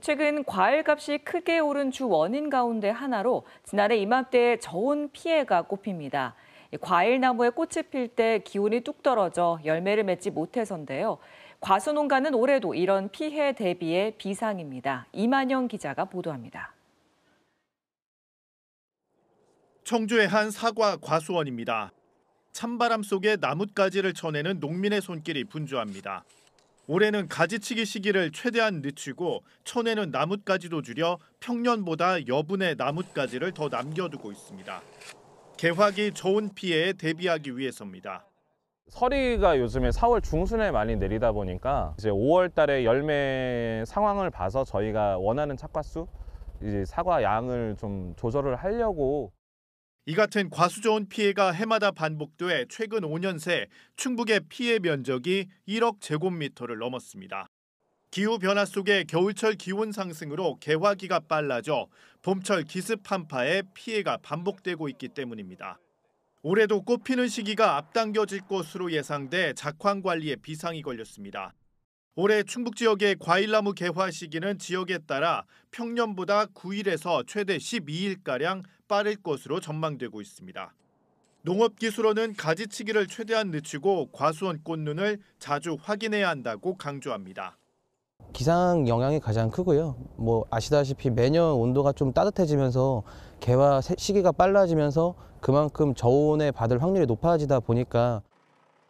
최근 과일 값이 크게 오른 주 원인 가운데 하나로 지난해 이맘때 저온 피해가 꼽힙니다. 과일 나무에 꽃이 필 때 기온이 뚝 떨어져 열매를 맺지 못해서인데요. 과수 농가는 올해도 이런 피해 대비에 비상입니다. 이만영 기자가 보도합니다. 청주의 한 사과 과수원입니다. 찬바람 속에 나뭇가지를 쳐내는 농민의 손길이 분주합니다. 올해는 가지치기 시기를 최대한 늦추고 천에는 나뭇가지도 줄여 평년보다 여분의 나뭇가지를 더 남겨두고 있습니다. 개화기 저온 피해에 대비하기 위해서입니다. 서리가 요즘에 4월 중순에 많이 내리다 보니까 이제 5월 달에 열매 상황을 봐서 저희가 원하는 착과수, 이제 사과 양을 좀 조절을 하려고 이 같은 과수조원 피해가 해마다 반복돼 최근 5년 새 충북의 피해 면적이 1억 제곱미터를 넘었습니다. 기후 변화 속에 겨울철 기온 상승으로 개화기가 빨라져 봄철 기습 한파에 피해가 반복되고 있기 때문입니다. 올해도 꽃피는 시기가 앞당겨질 것으로 예상돼 작황 관리에 비상이 걸렸습니다. 올해 충북 지역의 과일나무 개화 시기는 지역에 따라 평년보다 9일에서 최대 12일가량 빠를 것으로 전망되고 있습니다. 농업기술원은 가지치기를 최대한 늦추고 과수원 꽃눈을 자주 확인해야 한다고 강조합니다. 기상 영향이 가장 크고요. 뭐 아시다시피 매년 온도가 좀 따뜻해지면서 개화 시기가 빨라지면서 그만큼 저온에 받을 확률이 높아지다 보니까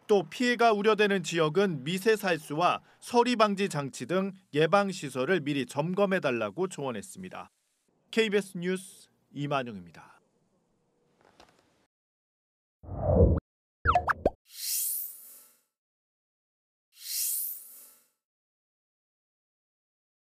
또 피해가 우려되는 지역은 미세 살수와 서리 방지 장치 등 예방 시설을 미리 점검해 달라고 조언했습니다. KBS 뉴스 이만용입니다.